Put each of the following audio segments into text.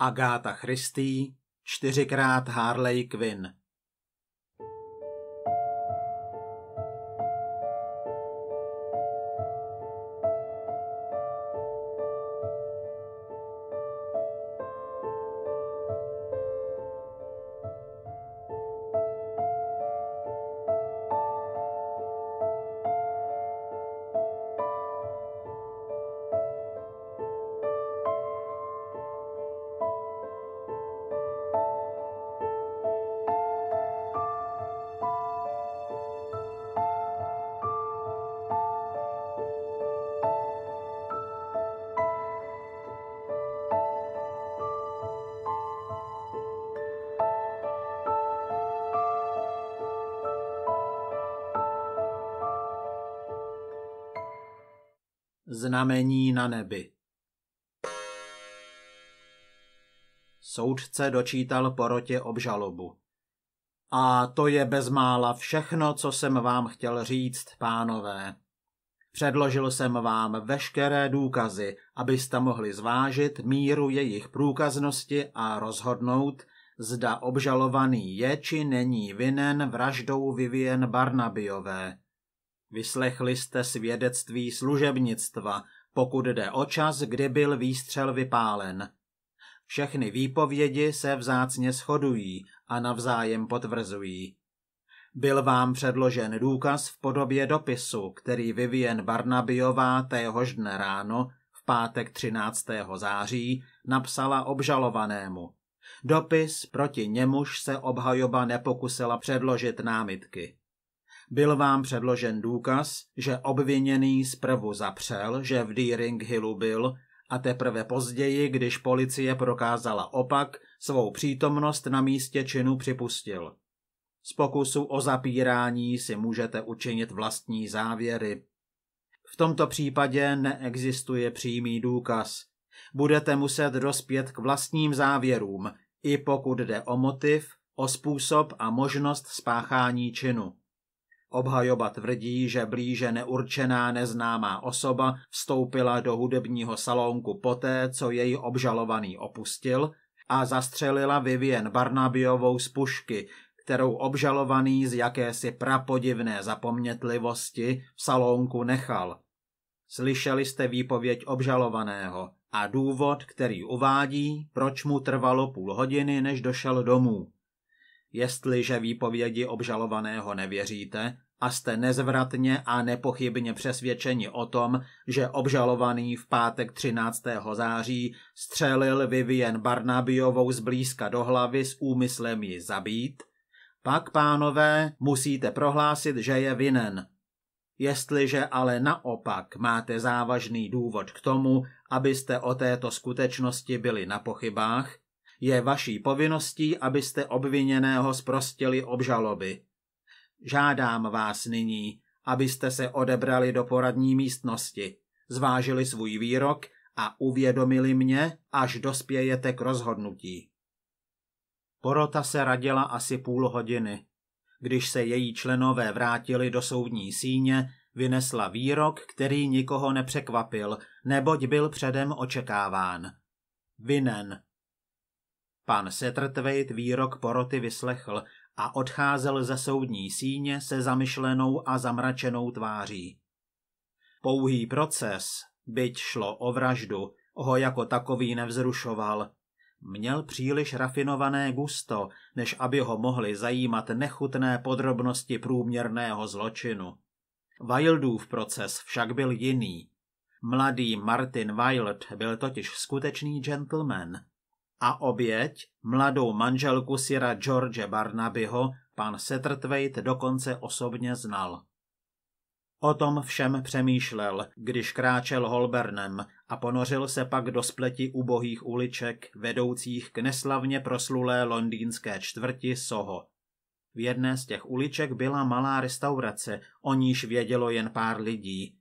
Agáta Christie, čtyřikrát Harley Quinn. znamení na nebi. Soudce dočítal porotě obžalobu. A to je bezmála všechno, co jsem vám chtěl říct, pánové. Předložil jsem vám veškeré důkazy, abyste mohli zvážit míru jejich průkaznosti a rozhodnout, zda obžalovaný je či není vinen vraždou Vivien Barnabiové. Vyslechli jste svědectví služebnictva, pokud jde o čas, kdy byl výstřel vypálen. Všechny výpovědi se vzácně shodují a navzájem potvrzují. Byl vám předložen důkaz v podobě dopisu, který vyvíjen Barnabiová téhož dne ráno, v pátek 13. září, napsala obžalovanému. Dopis, proti němuž se obhajoba nepokusila předložit námitky byl vám předložen důkaz, že obviněný zprvu zapřel, že v Deering Hillu byl a teprve později, když policie prokázala opak, svou přítomnost na místě činu připustil. Z pokusu o zapírání si můžete učinit vlastní závěry. V tomto případě neexistuje přímý důkaz. Budete muset dospět k vlastním závěrům, i pokud jde o motiv, o způsob a možnost spáchání činu. Obhajoba tvrdí, že blíže neurčená neznámá osoba vstoupila do hudebního salonku poté, co její obžalovaný opustil a zastřelila Vivien Barnabiovou z pušky, kterou obžalovaný z jakési prapodivné zapomnětlivosti v salonku nechal. Slyšeli jste výpověď obžalovaného a důvod, který uvádí, proč mu trvalo půl hodiny, než došel domů. Jestliže výpovědi obžalovaného nevěříte a jste nezvratně a nepochybně přesvědčeni o tom, že obžalovaný v pátek 13. září střelil Vivien Barnabiovou zblízka do hlavy s úmyslem ji zabít, pak, pánové, musíte prohlásit, že je vinen. Jestliže ale naopak máte závažný důvod k tomu, abyste o této skutečnosti byli na pochybách, je vaší povinností, abyste obviněného zprostili obžaloby. Žádám vás nyní, abyste se odebrali do poradní místnosti, zvážili svůj výrok a uvědomili mě, až dospějete k rozhodnutí. Porota se radila asi půl hodiny. Když se její členové vrátili do soudní síně, vynesla výrok, který nikoho nepřekvapil, neboť byl předem očekáván. Vinen, Pan Setrtvejt výrok poroty vyslechl a odcházel ze soudní síně se zamyšlenou a zamračenou tváří. Pouhý proces, byť šlo o vraždu, ho jako takový nevzrušoval. Měl příliš rafinované gusto, než aby ho mohly zajímat nechutné podrobnosti průměrného zločinu. Wildův proces však byl jiný. Mladý Martin Wild byl totiž skutečný gentleman, a oběť, mladou manželku sira George Barnabyho, pan Setterthwaite dokonce osobně znal. O tom všem přemýšlel, když kráčel Holbernem a ponořil se pak do spleti ubohých uliček vedoucích k neslavně proslulé londýnské čtvrti Soho. V jedné z těch uliček byla malá restaurace, o níž vědělo jen pár lidí.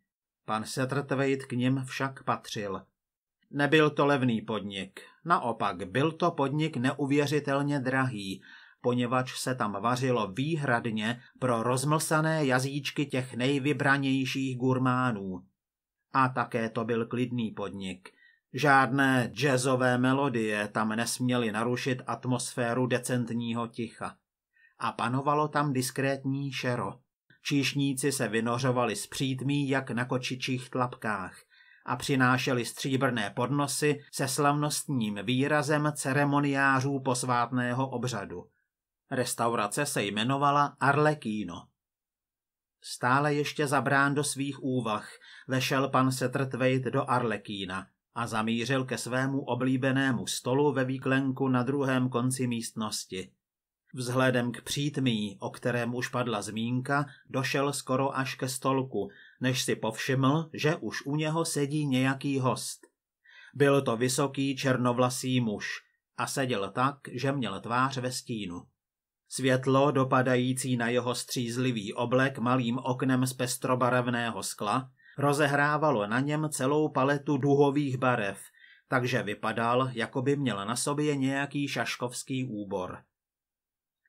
Pan Setterthwaite k nim však patřil. Nebyl to levný podnik, Naopak byl to podnik neuvěřitelně drahý, poněvadž se tam vařilo výhradně pro rozmlsané jazyčky těch nejvybranějších gurmánů. A také to byl klidný podnik. Žádné jazzové melodie tam nesměly narušit atmosféru decentního ticha. A panovalo tam diskrétní šero. Číšníci se vynořovali s přítmí jak na kočičích tlapkách a přinášeli stříbrné podnosy se slavnostním výrazem ceremoniářů posvátného obřadu. Restaurace se jmenovala Arlekíno. Stále ještě zabrán do svých úvah, vešel pan Setrtvejt do Arlekína a zamířil ke svému oblíbenému stolu ve výklenku na druhém konci místnosti. Vzhledem k přítmí, o kterém už padla zmínka, došel skoro až ke stolku, než si povšiml, že už u něho sedí nějaký host. Byl to vysoký černovlasý muž a seděl tak, že měl tvář ve stínu. Světlo dopadající na jeho střízlivý oblek malým oknem z pestrobarevného skla rozehrávalo na něm celou paletu duhových barev, takže vypadal, jako by měl na sobě nějaký šaškovský úbor.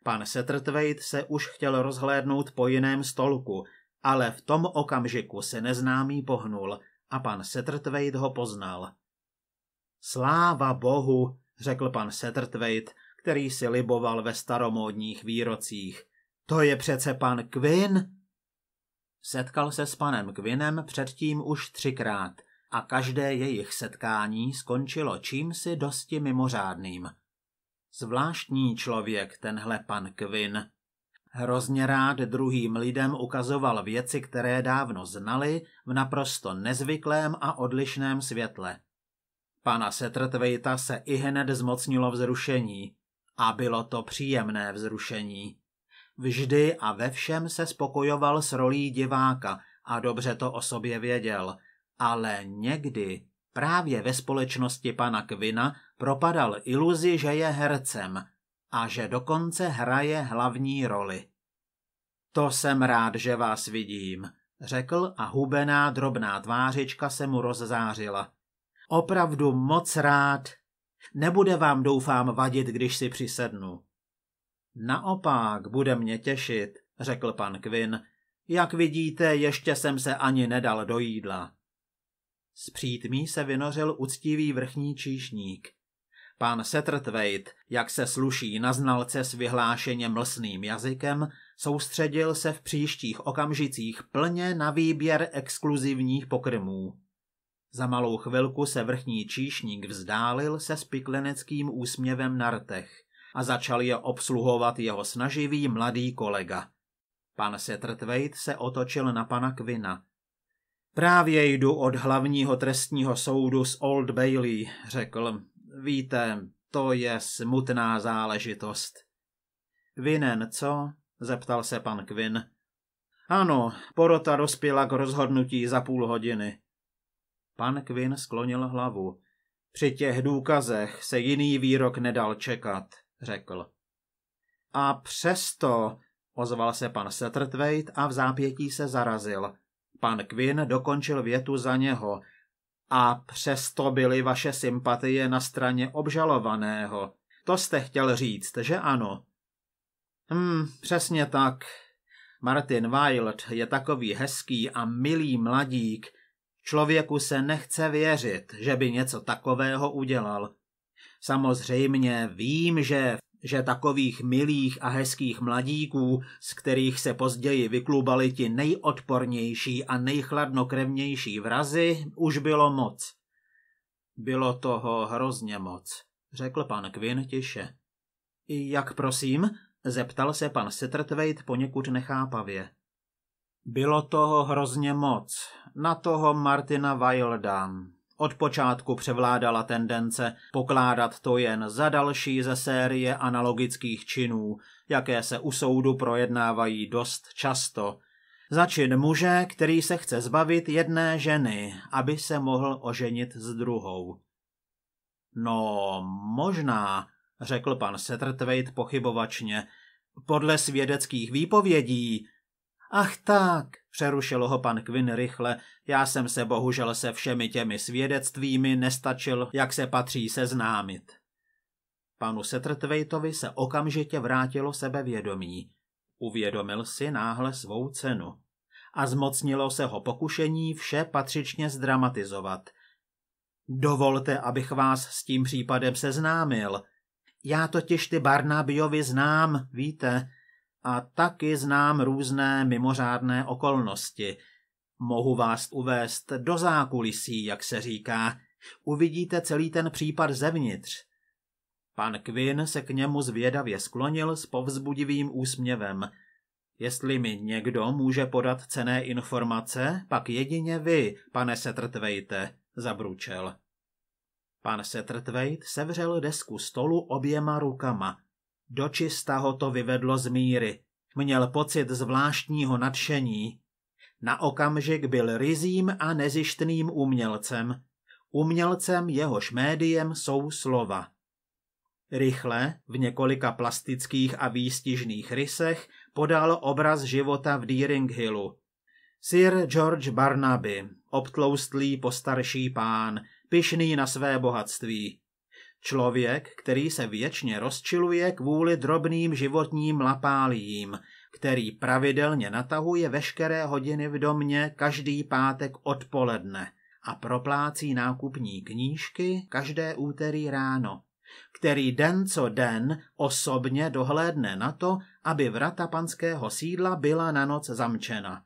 Pan Setrtvejt se už chtěl rozhlédnout po jiném stolku, ale v tom okamžiku se neznámý pohnul a pan Setrtvejt ho poznal. Sláva bohu, řekl pan Setrtvejt, který si liboval ve staromódních výrocích. To je přece pan Quinn? Setkal se s panem Quinnem předtím už třikrát a každé jejich setkání skončilo čímsi dosti mimořádným. Zvláštní člověk tenhle pan Kvin. Hrozně rád druhým lidem ukazoval věci, které dávno znali, v naprosto nezvyklém a odlišném světle. Pana Setrtvejta se i hned zmocnilo vzrušení. A bylo to příjemné vzrušení. Vždy a ve všem se spokojoval s rolí diváka a dobře to o sobě věděl, ale někdy Právě ve společnosti pana Kvina propadal iluzi, že je hercem a že dokonce hraje hlavní roli. To jsem rád, že vás vidím, řekl a hubená drobná tvářička se mu rozzářila. Opravdu moc rád. Nebude vám doufám vadit, když si přisednu. Naopak, bude mě těšit, řekl pan Kvin. Jak vidíte, ještě jsem se ani nedal do jídla. Z přítmí se vynořil uctivý vrchní číšník. Pan Setrtvejt, jak se sluší na znalce s vyhlášeně mlsným jazykem, soustředil se v příštích okamžicích plně na výběr exkluzivních pokrmů. Za malou chvilku se vrchní číšník vzdálil se spikleneckým úsměvem na rtech a začal je obsluhovat jeho snaživý mladý kolega. Pan Setrtvejt se otočil na pana Kvina – Právě jdu od hlavního trestního soudu z Old Bailey, řekl. Víte, to je smutná záležitost. Vinen, co? zeptal se pan Quinn. Ano, porota rozpěla k rozhodnutí za půl hodiny. Pan Quinn sklonil hlavu. Při těch důkazech se jiný výrok nedal čekat, řekl. A přesto, ozval se pan Setrtvejt a v zápětí se zarazil. Pan Quinn dokončil větu za něho. A přesto byly vaše sympatie na straně obžalovaného. To jste chtěl říct, že ano? Hm, přesně tak. Martin Wild je takový hezký a milý mladík. Člověku se nechce věřit, že by něco takového udělal. Samozřejmě vím, že že takových milých a hezkých mladíků, z kterých se později vyklubali ti nejodpornější a nejchladnokrevnější vrazy, už bylo moc. Bylo toho hrozně moc, řekl pan Quinn tiše. Jak prosím? zeptal se pan Setrtvejt poněkud nechápavě. Bylo toho hrozně moc, na toho Martina Wilda, od počátku převládala tendence pokládat to jen za další ze série analogických činů, jaké se u soudu projednávají dost často. Za čin muže, který se chce zbavit jedné ženy, aby se mohl oženit s druhou. No, možná, řekl pan Setrtvejt pochybovačně. Podle svědeckých výpovědí Ach tak, přerušil ho pan Quinn rychle, já jsem se bohužel se všemi těmi svědectvími nestačil, jak se patří seznámit. Panu Setrtvejtovi se okamžitě vrátilo sebevědomí. Uvědomil si náhle svou cenu. A zmocnilo se ho pokušení vše patřičně zdramatizovat. Dovolte, abych vás s tím případem seznámil. Já totiž ty Barnabiovi znám, víte, a taky znám různé mimořádné okolnosti. Mohu vás uvést do zákulisí, jak se říká. Uvidíte celý ten případ zevnitř. Pan Quinn se k němu zvědavě sklonil s povzbudivým úsměvem. Jestli mi někdo může podat cené informace, pak jedině vy, pane Setrtvejte, zabručel. Pan Setrtvejt sevřel desku stolu oběma rukama – Dočista ho to vyvedlo z míry. Měl pocit zvláštního nadšení. Na okamžik byl rizím a nezištným umělcem. Umělcem jehož médiem jsou slova. Rychle, v několika plastických a výstižných rysech, podal obraz života v Deering Hillu. Sir George Barnaby, obtloustlý postarší pán, pyšný na své bohatství, Člověk, který se věčně rozčiluje kvůli drobným životním lapálím, který pravidelně natahuje veškeré hodiny v domě každý pátek odpoledne a proplácí nákupní knížky každé úterý ráno, který den co den osobně dohlédne na to, aby vrata panského sídla byla na noc zamčena.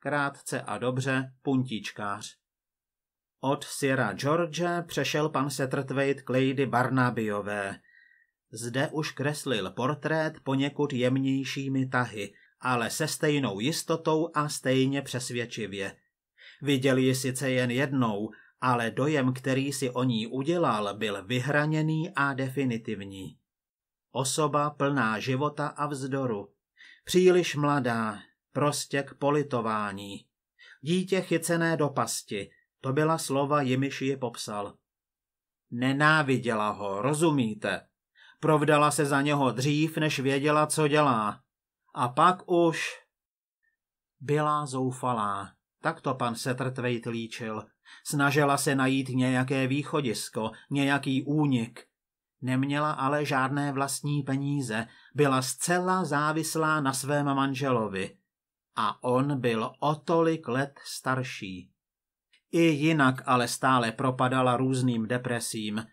Krátce a dobře puntičkář. Od Sira George přešel pan Setrtvejt k Lady Barnabyové. Zde už kreslil portrét poněkud jemnějšími tahy, ale se stejnou jistotou a stejně přesvědčivě. Viděl ji sice jen jednou, ale dojem, který si o ní udělal, byl vyhraněný a definitivní. Osoba plná života a vzdoru. Příliš mladá, prostě k politování. Dítě chycené do pasti, to byla slova, jimiž je popsal. Nenáviděla ho, rozumíte? Provdala se za něho dřív, než věděla, co dělá. A pak už... Byla zoufalá. Tak to pan Setrtvejt líčil. Snažila se najít nějaké východisko, nějaký únik. Neměla ale žádné vlastní peníze, byla zcela závislá na svém manželovi. A on byl o tolik let starší. I jinak ale stále propadala různým depresím.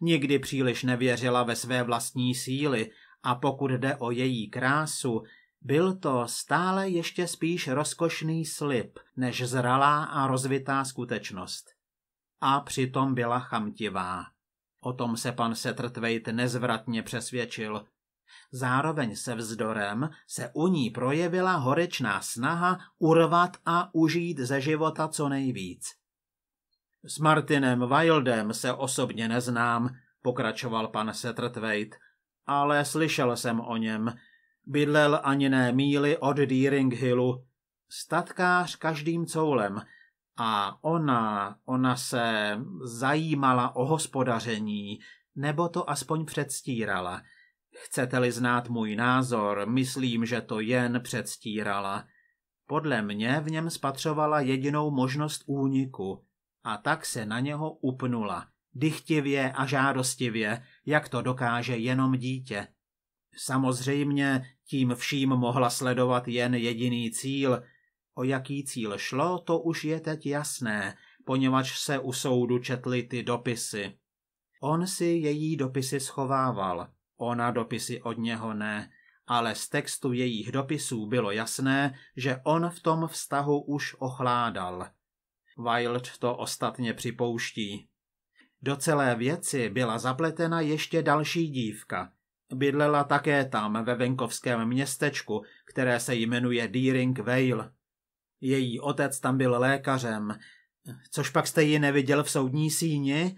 Nikdy příliš nevěřila ve své vlastní síly a pokud jde o její krásu, byl to stále ještě spíš rozkošný slib, než zralá a rozvitá skutečnost. A přitom byla chamtivá. O tom se pan Setrtvejt nezvratně přesvědčil. Zároveň se vzdorem se u ní projevila horečná snaha urvat a užít ze života co nejvíc. S Martinem Wildem se osobně neznám, pokračoval pan Setrtvejt, ale slyšel jsem o něm. Bydlel ani ne míly od Deering Hillu. Statkář každým coulem. A ona, ona se zajímala o hospodaření, nebo to aspoň předstírala. Chcete-li znát můj názor, myslím, že to jen předstírala. Podle mě v něm spatřovala jedinou možnost úniku. A tak se na něho upnula, dychtivě a žádostivě, jak to dokáže jenom dítě. Samozřejmě tím vším mohla sledovat jen jediný cíl. O jaký cíl šlo, to už je teď jasné, poněvadž se u soudu četly ty dopisy. On si její dopisy schovával, ona dopisy od něho ne, ale z textu jejich dopisů bylo jasné, že on v tom vztahu už ochládal. Wild to ostatně připouští. Do celé věci byla zapletena ještě další dívka. Bydlela také tam ve venkovském městečku, které se jmenuje Deering Vale. Její otec tam byl lékařem. Což pak jste ji neviděl v soudní síni?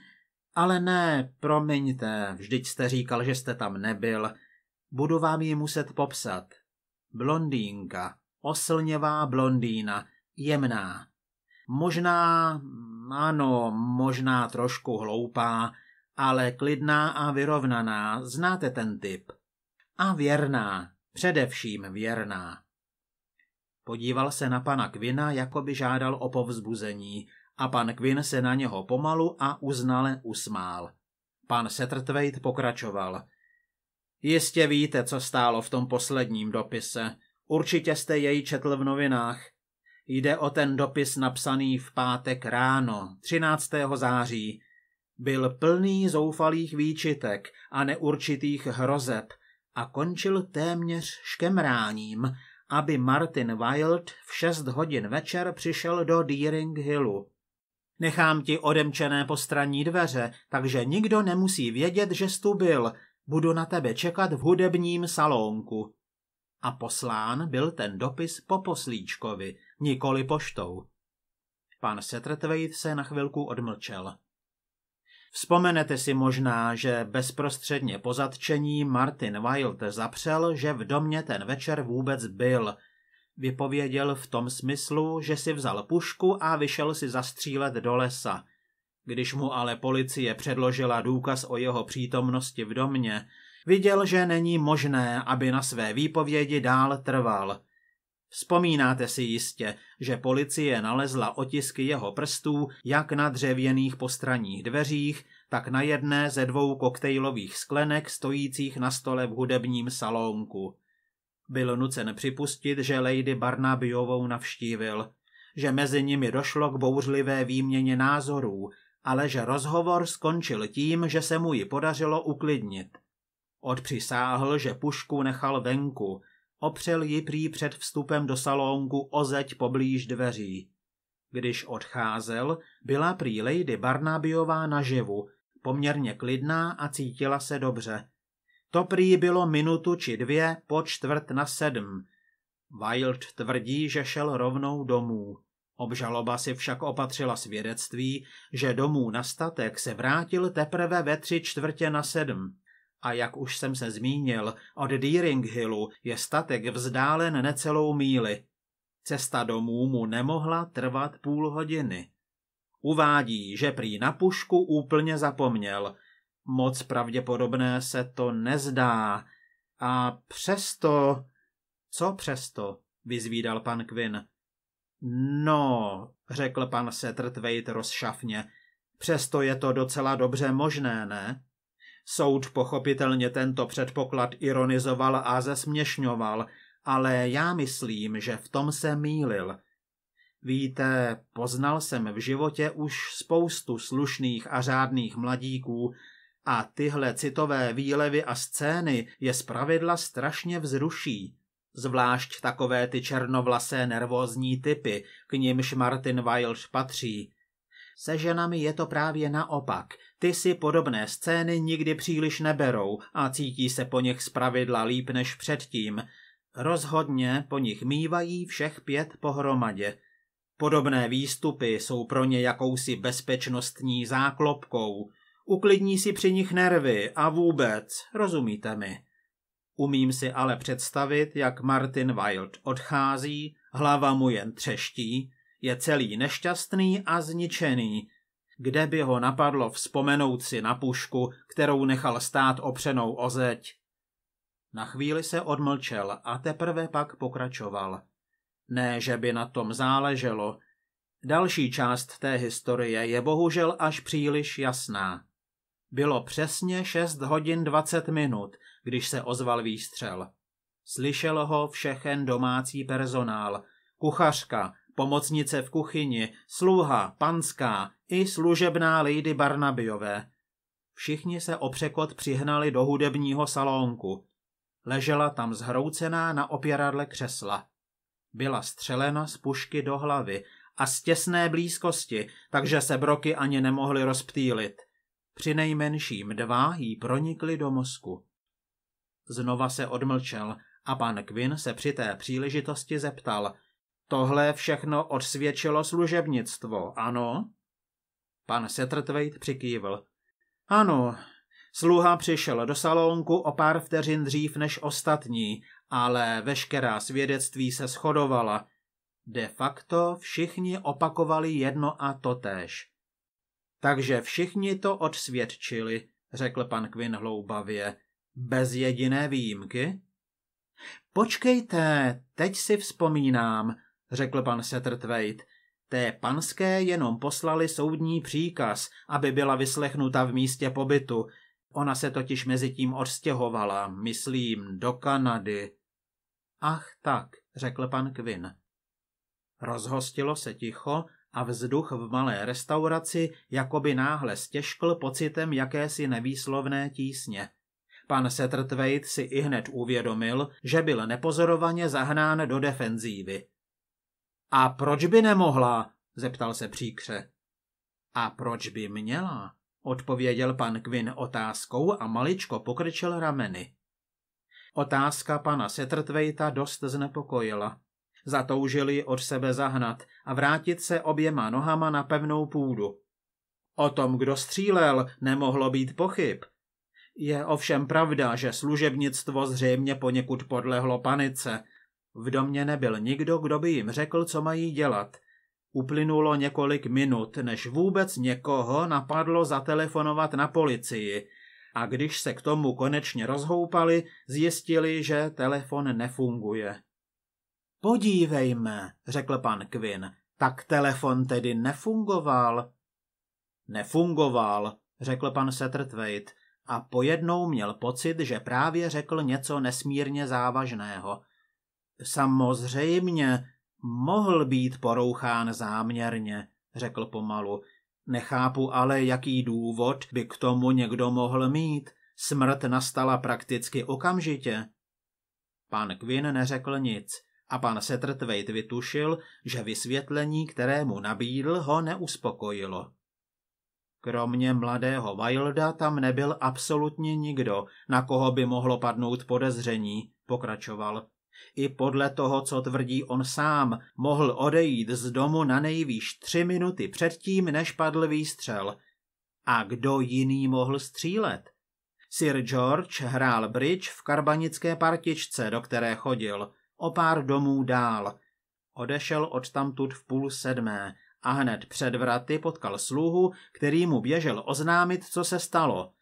Ale ne, promiňte, vždyť jste říkal, že jste tam nebyl. Budu vám ji muset popsat. Blondýnka, oslněvá blondýna, jemná, Možná, ano, možná trošku hloupá, ale klidná a vyrovnaná, znáte ten typ. A věrná, především věrná. Podíval se na pana Kvina, jako by žádal o povzbuzení, a pan Kvin se na něho pomalu a uznale usmál. Pan Setrtvejt pokračoval. Jistě víte, co stálo v tom posledním dopise. Určitě jste jej četl v novinách. Jde o ten dopis napsaný v pátek ráno, 13. září. Byl plný zoufalých výčitek a neurčitých hrozeb a končil téměř škemráním, aby Martin Wild v 6 hodin večer přišel do Deering Hillu. Nechám ti odemčené postranní dveře, takže nikdo nemusí vědět, že jsi tu byl. Budu na tebe čekat v hudebním salonku. A poslán byl ten dopis po poslíčkovi, nikoli poštou. Pan Setretvejt se na chvilku odmlčel. Vzpomenete si možná, že bezprostředně po zatčení Martin Wilde zapřel, že v domě ten večer vůbec byl. Vypověděl v tom smyslu, že si vzal pušku a vyšel si zastřílet do lesa. Když mu ale policie předložila důkaz o jeho přítomnosti v domě, viděl, že není možné, aby na své výpovědi dál trval – Vzpomínáte si jistě, že policie nalezla otisky jeho prstů jak na dřevěných postranních dveřích, tak na jedné ze dvou koktejlových sklenek stojících na stole v hudebním salonku. Byl nucen připustit, že Lady Barnabyovou navštívil, že mezi nimi došlo k bouřlivé výměně názorů, ale že rozhovor skončil tím, že se mu ji podařilo uklidnit. Odpřisáhl, že pušku nechal venku – Opřel ji prý před vstupem do salonku o zeď poblíž dveří. Když odcházel, byla prý Lady Barnabyová naživu, poměrně klidná a cítila se dobře. To prý bylo minutu či dvě po čtvrt na sedm. Wild tvrdí, že šel rovnou domů. Obžaloba si však opatřila svědectví, že domů na statek se vrátil teprve ve tři čtvrtě na sedm a jak už jsem se zmínil, od Deering Hillu je statek vzdálen necelou míli. Cesta domů mu nemohla trvat půl hodiny. Uvádí, že prý na pušku úplně zapomněl. Moc pravděpodobné se to nezdá. A přesto... Co přesto? vyzvídal pan Quinn. No, řekl pan Setrtvejt rozšafně. Přesto je to docela dobře možné, ne? Soud pochopitelně tento předpoklad ironizoval a zesměšňoval, ale já myslím, že v tom se mýlil. Víte, poznal jsem v životě už spoustu slušných a řádných mladíků a tyhle citové výlevy a scény je zpravidla strašně vzruší. Zvlášť takové ty černovlasé nervózní typy, k nimž Martin Wilde patří. Se ženami je to právě naopak. Ty si podobné scény nikdy příliš neberou a cítí se po nich zpravidla líp než předtím. Rozhodně po nich mývají všech pět pohromadě. Podobné výstupy jsou pro ně jakousi bezpečnostní záklopkou. Uklidní si při nich nervy a vůbec, rozumíte mi. Umím si ale představit, jak Martin Wild odchází, hlava mu jen třeští, je celý nešťastný a zničený. Kde by ho napadlo vzpomenout si na pušku, kterou nechal stát opřenou o zeď? Na chvíli se odmlčel a teprve pak pokračoval. Ne, že by na tom záleželo. Další část té historie je bohužel až příliš jasná. Bylo přesně 6 hodin 20 minut, když se ozval výstřel. Slyšel ho všechen domácí personál, kuchařka, pomocnice v kuchyni, sluha, panská i služebná lady Barnabyové. Všichni se opřekot přihnali do hudebního salonku. Ležela tam zhroucená na opěradle křesla. Byla střelena z pušky do hlavy a z těsné blízkosti, takže se broky ani nemohly rozptýlit. Při nejmenším dva jí pronikly do mozku. Znova se odmlčel a pan Quinn se při té příležitosti zeptal – Tohle všechno odsvědčilo služebnictvo, ano? Pan Setrtvejt přikývl. Ano, sluha přišel do salonku o pár vteřin dřív než ostatní, ale veškerá svědectví se shodovala. De facto všichni opakovali jedno a totéž. Takže všichni to odsvědčili, řekl pan Quinn hloubavě. Bez jediné výjimky? Počkejte, teď si vzpomínám, řekl pan Setterthwaite. Té panské jenom poslali soudní příkaz, aby byla vyslechnuta v místě pobytu. Ona se totiž tím odstěhovala, myslím, do Kanady. Ach tak, řekl pan Quinn. Rozhostilo se ticho a vzduch v malé restauraci jakoby náhle stěžkl pocitem jakési nevýslovné tísně. Pan Setrtvejt si i hned uvědomil, že byl nepozorovaně zahnán do defenzívy. A proč by nemohla? zeptal se příkře. A proč by měla? odpověděl pan Quinn otázkou a maličko pokrčil rameny. Otázka pana Setrtvejta dost znepokojila. Zatoužili od sebe zahnat a vrátit se oběma nohama na pevnou půdu. O tom, kdo střílel, nemohlo být pochyb. Je ovšem pravda, že služebnictvo zřejmě poněkud podlehlo panice v domě nebyl nikdo, kdo by jim řekl, co mají dělat. Uplynulo několik minut, než vůbec někoho napadlo zatelefonovat na policii. A když se k tomu konečně rozhoupali, zjistili, že telefon nefunguje. Podívejme, řekl pan Quinn, tak telefon tedy nefungoval. Nefungoval, řekl pan Setrtvejt. a pojednou měl pocit, že právě řekl něco nesmírně závažného. Samozřejmě mohl být porouchán záměrně, řekl pomalu. Nechápu ale, jaký důvod by k tomu někdo mohl mít. Smrt nastala prakticky okamžitě. Pan Quinn neřekl nic a pan Setrtvejt vytušil, že vysvětlení, které mu nabídl, ho neuspokojilo. Kromě mladého Wilda tam nebyl absolutně nikdo, na koho by mohlo padnout podezření, pokračoval. I podle toho, co tvrdí on sám, mohl odejít z domu na nejvýš tři minuty předtím, než padl výstřel. A kdo jiný mohl střílet? Sir George hrál bridge v karbanické partičce, do které chodil, o pár domů dál. Odešel odtamtud v půl sedmé a hned před vraty potkal sluhu, který mu běžel oznámit, co se stalo.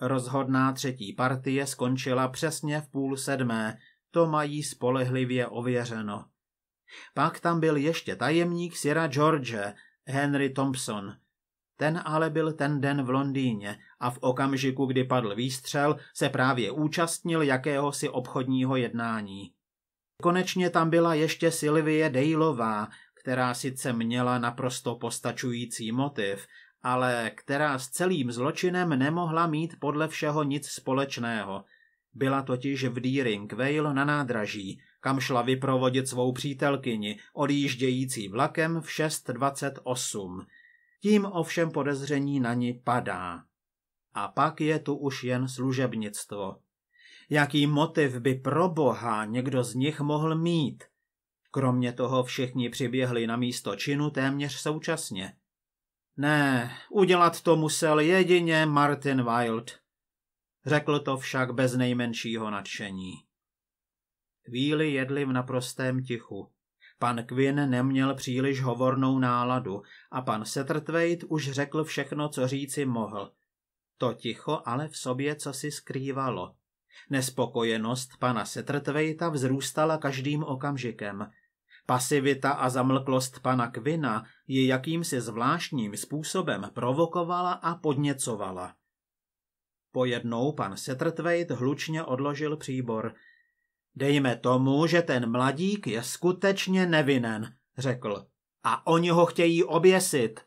Rozhodná třetí partie skončila přesně v půl sedmé to mají spolehlivě ověřeno. Pak tam byl ještě tajemník Sira George, Henry Thompson. Ten ale byl ten den v Londýně a v okamžiku, kdy padl výstřel, se právě účastnil jakéhosi obchodního jednání. Konečně tam byla ještě Sylvie Dejlová, která sice měla naprosto postačující motiv, ale která s celým zločinem nemohla mít podle všeho nic společného. Byla totiž v Deering Vale na nádraží, kam šla vyprovodit svou přítelkyni, odjíždějící vlakem v 6.28. Tím ovšem podezření na ní padá. A pak je tu už jen služebnictvo. Jaký motiv by pro boha někdo z nich mohl mít? Kromě toho všichni přiběhli na místo činu téměř současně. Ne, udělat to musel jedině Martin Wilde. Řekl to však bez nejmenšího nadšení. Víly jedli v naprostém tichu. Pan Quinn neměl příliš hovornou náladu a pan Setrtvejt už řekl všechno, co říci mohl. To ticho ale v sobě co si skrývalo. Nespokojenost pana Setrtvejta vzrůstala každým okamžikem. Pasivita a zamlklost pana Kvina ji jakýmsi zvláštním způsobem provokovala a podněcovala. Pojednou pan Setrtvejt hlučně odložil příbor. Dejme tomu, že ten mladík je skutečně nevinen, řekl. A oni ho chtějí oběsit.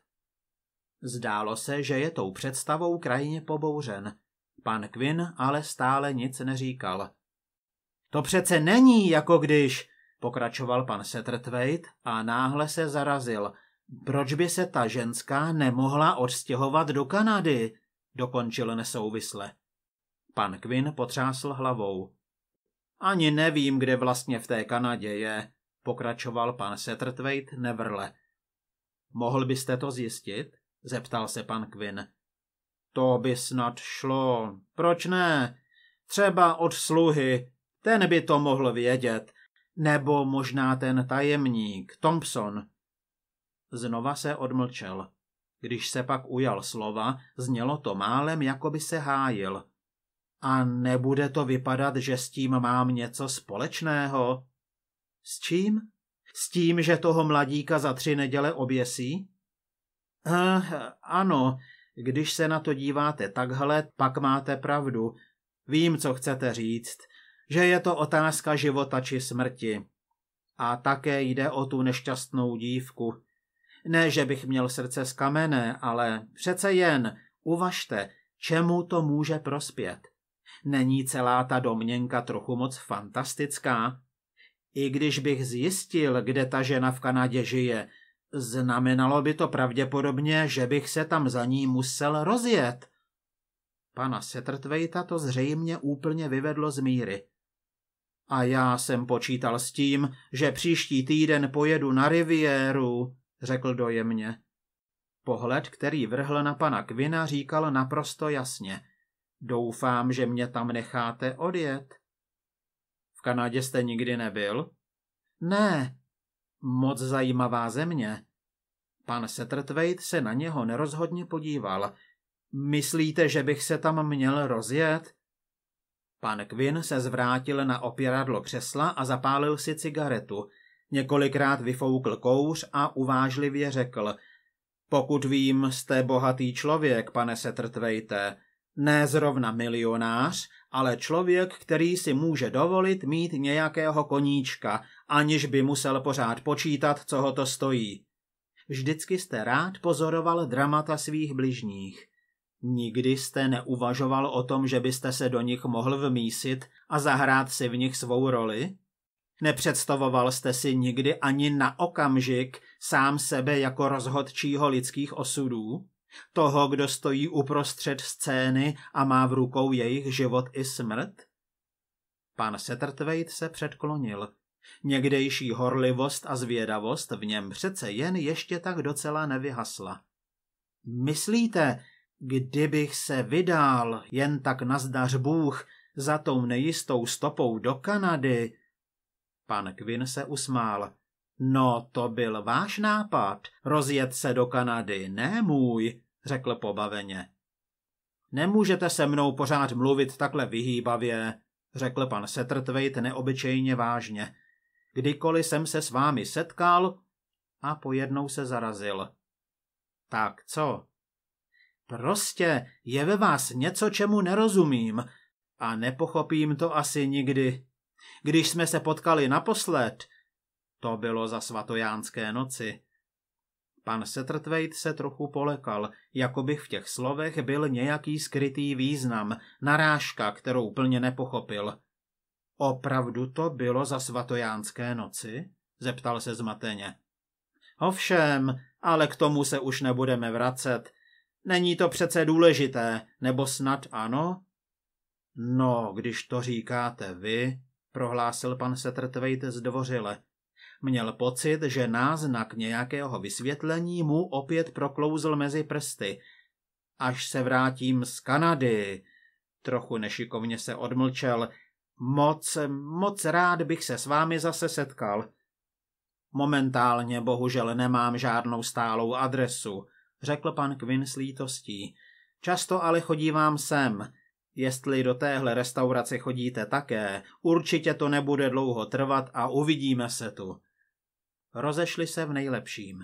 Zdálo se, že je tou představou krajně pobouřen. Pan Quinn ale stále nic neříkal. To přece není jako když, pokračoval pan Setrtvejt a náhle se zarazil. Proč by se ta ženská nemohla odstěhovat do Kanady? dokončil nesouvisle. Pan Quinn potřásl hlavou. Ani nevím, kde vlastně v té Kanadě je, pokračoval pan Setrtvejt nevrle. Mohl byste to zjistit? zeptal se pan Quinn. To by snad šlo. Proč ne? Třeba od sluhy. Ten by to mohl vědět. Nebo možná ten tajemník, Thompson. Znova se odmlčel. Když se pak ujal slova, znělo to málem, jako by se hájil. A nebude to vypadat, že s tím mám něco společného? S čím? S tím, že toho mladíka za tři neděle oběsí? Eh, ano, když se na to díváte takhle, pak máte pravdu. Vím, co chcete říct, že je to otázka života či smrti. A také jde o tu nešťastnou dívku. Ne, že bych měl srdce z kamene, ale přece jen uvažte, čemu to může prospět. Není celá ta domněnka trochu moc fantastická? I když bych zjistil, kde ta žena v Kanadě žije, znamenalo by to pravděpodobně, že bych se tam za ní musel rozjet. Pana Setrtvejta to zřejmě úplně vyvedlo z míry. A já jsem počítal s tím, že příští týden pojedu na riviéru řekl dojemně. Pohled, který vrhl na pana Kvina, říkal naprosto jasně. Doufám, že mě tam necháte odjet. V Kanadě jste nikdy nebyl? Ne. Moc zajímavá země. Pan Setrtvejt se na něho nerozhodně podíval. Myslíte, že bych se tam měl rozjet? Pan Kvin se zvrátil na opěradlo křesla a zapálil si cigaretu – Několikrát vyfoukl kouř a uvážlivě řekl Pokud vím, jste bohatý člověk, pane Setrtvejte. Ne zrovna milionář, ale člověk, který si může dovolit mít nějakého koníčka, aniž by musel pořád počítat, co ho to stojí. Vždycky jste rád pozoroval dramata svých bližních. Nikdy jste neuvažoval o tom, že byste se do nich mohl vmísit a zahrát si v nich svou roli? Nepředstavoval jste si nikdy ani na okamžik sám sebe jako rozhodčího lidských osudů? Toho, kdo stojí uprostřed scény a má v rukou jejich život i smrt? Pan Setrtvejt se předklonil. Někdejší horlivost a zvědavost v něm přece jen ještě tak docela nevyhasla. Myslíte, kdybych se vydal jen tak zdař Bůh za tou nejistou stopou do Kanady, Pan Quinn se usmál. No, to byl váš nápad. Rozjet se do Kanady, ne můj, řekl pobaveně. Nemůžete se mnou pořád mluvit takhle vyhýbavě, řekl pan Setrtvejt neobyčejně vážně. Kdykoliv jsem se s vámi setkal a pojednou se zarazil. Tak co? Prostě je ve vás něco, čemu nerozumím a nepochopím to asi nikdy. Když jsme se potkali naposled, to bylo za svatojánské noci. Pan Setrtvejt se trochu polekal, jako by v těch slovech byl nějaký skrytý význam, narážka, kterou plně nepochopil. Opravdu to bylo za svatojánské noci? zeptal se zmateně. Ovšem, ale k tomu se už nebudeme vracet. Není to přece důležité, nebo snad ano? No, když to říkáte vy, prohlásil pan Setrtvejt zdvořile. Měl pocit, že náznak nějakého vysvětlení mu opět proklouzl mezi prsty. Až se vrátím z Kanady, trochu nešikovně se odmlčel, moc, moc rád bych se s vámi zase setkal. Momentálně bohužel nemám žádnou stálou adresu, řekl pan Quinn s lítostí. Často ale chodívám sem, Jestli do téhle restaurace chodíte také, určitě to nebude dlouho trvat a uvidíme se tu. Rozešli se v nejlepším.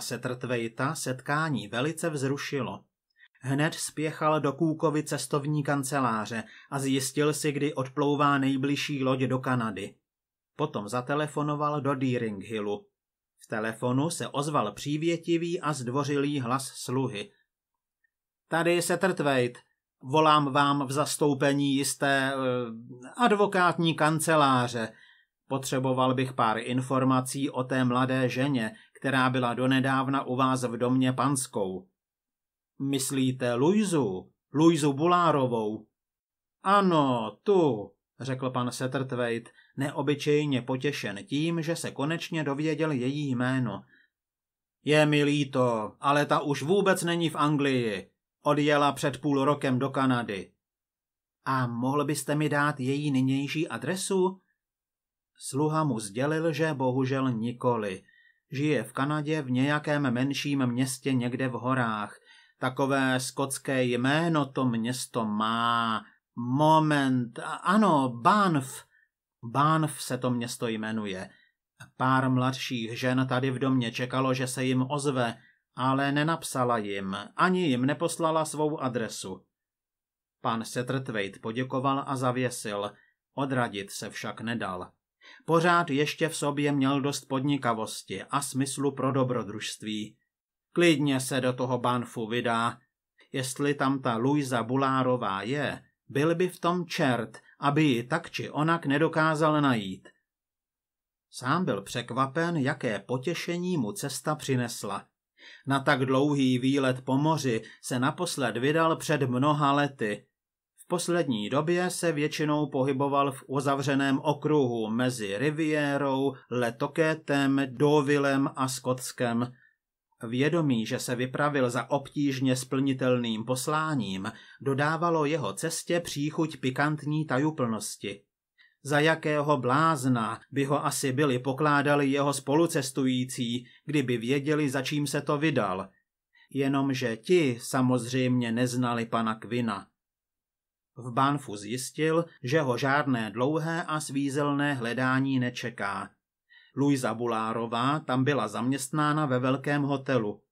Jana Setrtvejta setkání velice vzrušilo. Hned spěchal do Kůkovy cestovní kanceláře a zjistil si, kdy odplouvá nejbližší loď do Kanady. Potom zatelefonoval do Hillu. V telefonu se ozval přívětivý a zdvořilý hlas sluhy. Tady se trtvejt. Volám vám v zastoupení jisté eh, advokátní kanceláře. Potřeboval bych pár informací o té mladé ženě, která byla donedávna u vás v domě panskou. Myslíte Luizu? Luizu Bulárovou? Ano, tu, řekl pan Setrtvejt, neobyčejně potěšen tím, že se konečně dověděl její jméno. Je mi líto, ale ta už vůbec není v Anglii. Odjela před půl rokem do Kanady. A mohl byste mi dát její nynější adresu? Sluha mu sdělil, že bohužel nikoli. Žije v Kanadě v nějakém menším městě někde v horách. Takové skotské jméno to město má. Moment, ano, Banff. Banff se to město jmenuje. Pár mladších žen tady v domě čekalo, že se jim ozve, ale nenapsala jim, ani jim neposlala svou adresu. Pan Setrtvejt poděkoval a zavěsil, odradit se však nedal. Pořád ještě v sobě měl dost podnikavosti a smyslu pro dobrodružství. Klidně se do toho Banfu vydá. Jestli tam ta Luisa Bulárová je, byl by v tom čert, aby ji tak či onak nedokázal najít. Sám byl překvapen, jaké potěšení mu cesta přinesla. Na tak dlouhý výlet po moři se naposled vydal před mnoha lety poslední době se většinou pohyboval v uzavřeném okruhu mezi Rivierou, Letokétem, Dovilem a Skotskem. Vědomí, že se vypravil za obtížně splnitelným posláním, dodávalo jeho cestě příchuť pikantní tajuplnosti. Za jakého blázna by ho asi byli pokládali jeho spolucestující, kdyby věděli, za čím se to vydal. Jenomže ti samozřejmě neznali pana Kvina. V Banfu zjistil, že ho žádné dlouhé a svízelné hledání nečeká. Luisa Bulárová tam byla zaměstnána ve velkém hotelu.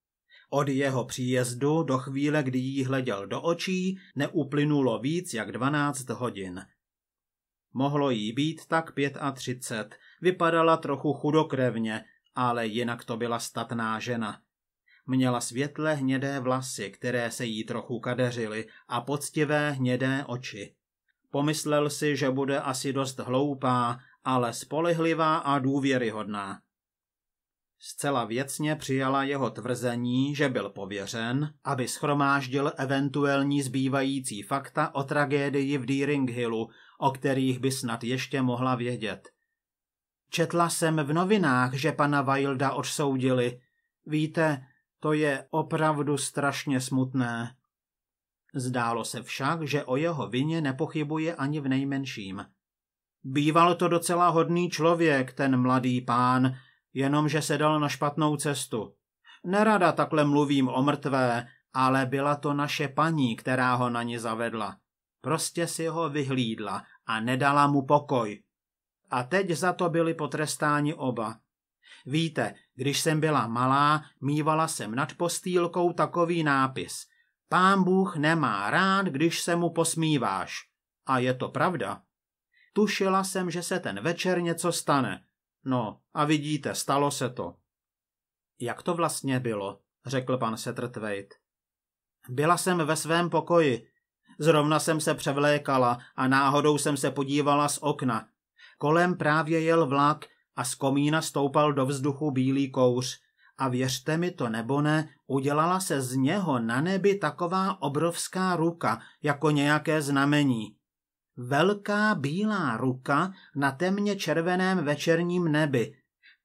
Od jeho příjezdu do chvíle, kdy jí hleděl do očí, neuplynulo víc jak 12 hodin. Mohlo jí být tak 35, vypadala trochu chudokrevně, ale jinak to byla statná žena. Měla světle hnědé vlasy, které se jí trochu kadeřily, a poctivé hnědé oči. Pomyslel si, že bude asi dost hloupá, ale spolehlivá a důvěryhodná. Zcela věcně přijala jeho tvrzení, že byl pověřen, aby schromáždil eventuální zbývající fakta o tragédii v Deering Hillu, o kterých by snad ještě mohla vědět. Četla jsem v novinách, že pana Wilda odsoudili. Víte, to je opravdu strašně smutné. Zdálo se však, že o jeho vině nepochybuje ani v nejmenším. Býval to docela hodný člověk, ten mladý pán, jenomže se dal na špatnou cestu. Nerada takhle mluvím o mrtvé, ale byla to naše paní, která ho na ně zavedla. Prostě si ho vyhlídla a nedala mu pokoj. A teď za to byli potrestáni oba. Víte, když jsem byla malá, mývala jsem nad postýlkou takový nápis. Pán Bůh nemá rád, když se mu posmíváš. A je to pravda. Tušila jsem, že se ten večer něco stane. No, a vidíte, stalo se to. Jak to vlastně bylo? řekl pan Setrtvejt. Byla jsem ve svém pokoji. Zrovna jsem se převlékala a náhodou jsem se podívala z okna. Kolem právě jel vlak, a z komína stoupal do vzduchu bílý kouř. A věřte mi to nebo ne, udělala se z něho na nebi taková obrovská ruka, jako nějaké znamení. Velká bílá ruka na temně červeném večerním nebi.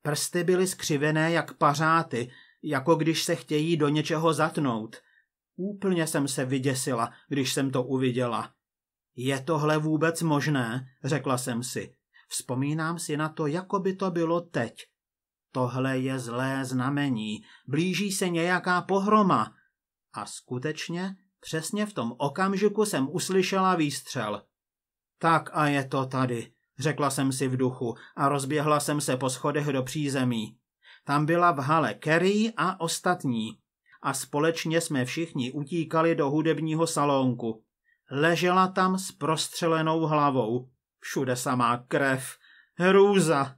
Prsty byly skřivené jak pařáty, jako když se chtějí do něčeho zatnout. Úplně jsem se vyděsila, když jsem to uviděla. Je tohle vůbec možné? řekla jsem si. Vzpomínám si na to, jako by to bylo teď. Tohle je zlé znamení, blíží se nějaká pohroma. A skutečně, přesně v tom okamžiku jsem uslyšela výstřel. Tak a je to tady, řekla jsem si v duchu a rozběhla jsem se po schodech do přízemí. Tam byla v hale Kerry a ostatní. A společně jsme všichni utíkali do hudebního salonku. Ležela tam s prostřelenou hlavou. Všude samá krev. Hrůza.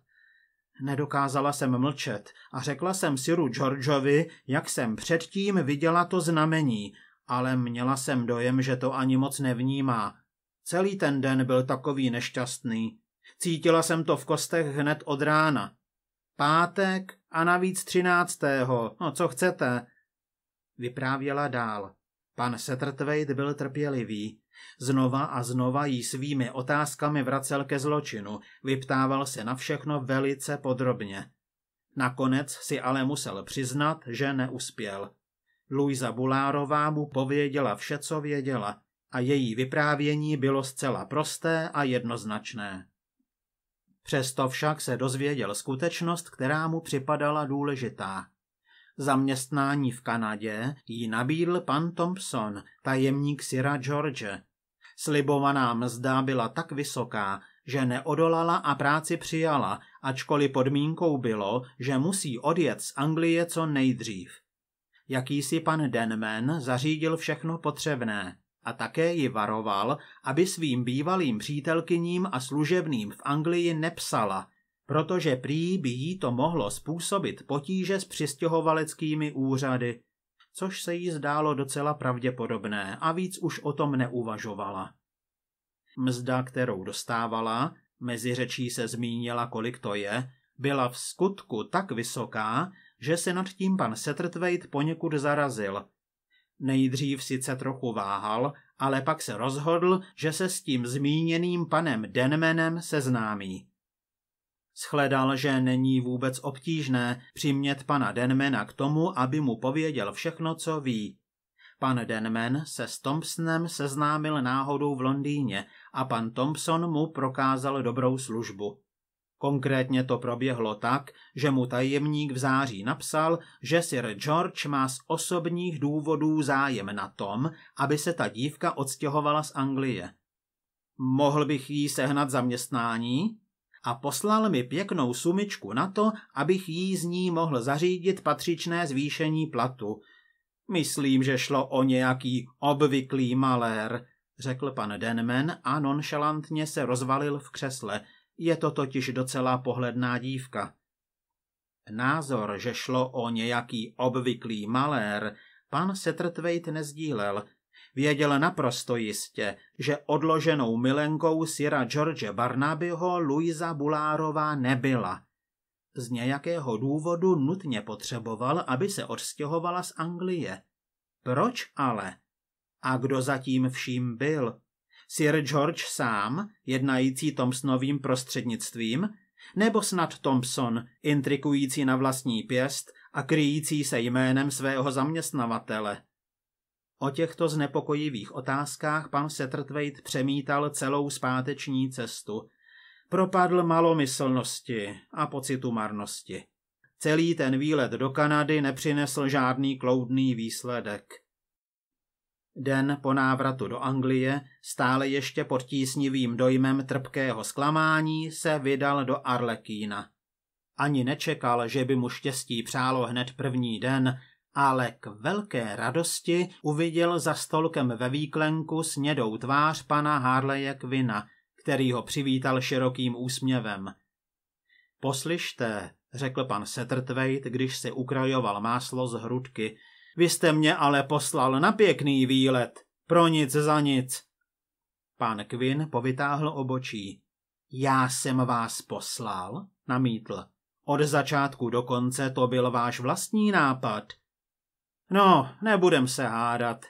Nedokázala jsem mlčet a řekla jsem Siru Georgeovi, jak jsem předtím viděla to znamení, ale měla jsem dojem, že to ani moc nevnímá. Celý ten den byl takový nešťastný. Cítila jsem to v kostech hned od rána. Pátek a navíc třináctého, no co chcete. Vyprávěla dál. Pan Setrtvejt byl trpělivý. Znova a znova jí svými otázkami vracel ke zločinu, vyptával se na všechno velice podrobně. Nakonec si ale musel přiznat, že neuspěl. Luisa Bulárová mu pověděla vše, co věděla, a její vyprávění bylo zcela prosté a jednoznačné. Přesto však se dozvěděl skutečnost, která mu připadala důležitá. Zaměstnání v Kanadě jí nabídl pan Thompson, tajemník Syra George, Slibovaná mzda byla tak vysoká, že neodolala a práci přijala, ačkoliv podmínkou bylo, že musí odjet z Anglie co nejdřív. Jakýsi pan Denman zařídil všechno potřebné a také ji varoval, aby svým bývalým přítelkyním a služebným v Anglii nepsala, protože prý by jí to mohlo způsobit potíže s přistěhovaleckými úřady což se jí zdálo docela pravděpodobné a víc už o tom neuvažovala. Mzda, kterou dostávala, mezi řečí se zmínila, kolik to je, byla v skutku tak vysoká, že se nad tím pan Setrtvejt poněkud zarazil. Nejdřív sice trochu váhal, ale pak se rozhodl, že se s tím zmíněným panem Denmenem seznámí. Shledal, že není vůbec obtížné přimět pana Denmena k tomu, aby mu pověděl všechno, co ví. Pan Denmen se s Thompsonem seznámil náhodou v Londýně a pan Thompson mu prokázal dobrou službu. Konkrétně to proběhlo tak, že mu tajemník v září napsal, že Sir George má z osobních důvodů zájem na tom, aby se ta dívka odstěhovala z Anglie. Mohl bych jí sehnat zaměstnání? a poslal mi pěknou sumičku na to, abych jí z ní mohl zařídit patřičné zvýšení platu. Myslím, že šlo o nějaký obvyklý malér, řekl pan Denman a nonšalantně se rozvalil v křesle. Je to totiž docela pohledná dívka. Názor, že šlo o nějaký obvyklý malér, pan Setrtvejt nezdílel – Věděl naprosto jistě, že odloženou milenkou Sira George Barnabyho Luisa Bulárová nebyla. Z nějakého důvodu nutně potřeboval, aby se odstěhovala z Anglie. Proč ale? A kdo zatím vším byl? Sir George sám, jednající Thompsonovým prostřednictvím, nebo snad Thompson, intrikující na vlastní pěst a kryjící se jménem svého zaměstnavatele? O těchto znepokojivých otázkách pan Setrtvejt přemítal celou zpáteční cestu. Propadl malomyslnosti a pocitu marnosti. Celý ten výlet do Kanady nepřinesl žádný kloudný výsledek. Den po návratu do Anglie, stále ještě pod tísnivým dojmem trpkého zklamání, se vydal do Arlekína. Ani nečekal, že by mu štěstí přálo hned první den, ale k velké radosti uviděl za stolkem ve výklenku snědou tvář pana Harleje Kvina, který ho přivítal širokým úsměvem. Poslyšte, řekl pan Setrtvejt, když si ukrajoval máslo z hrudky. Vy jste mě ale poslal na pěkný výlet. Pro nic za nic. Pan Quinn povytáhl obočí. Já jsem vás poslal, namítl. Od začátku do konce to byl váš vlastní nápad. No, nebudem se hádat.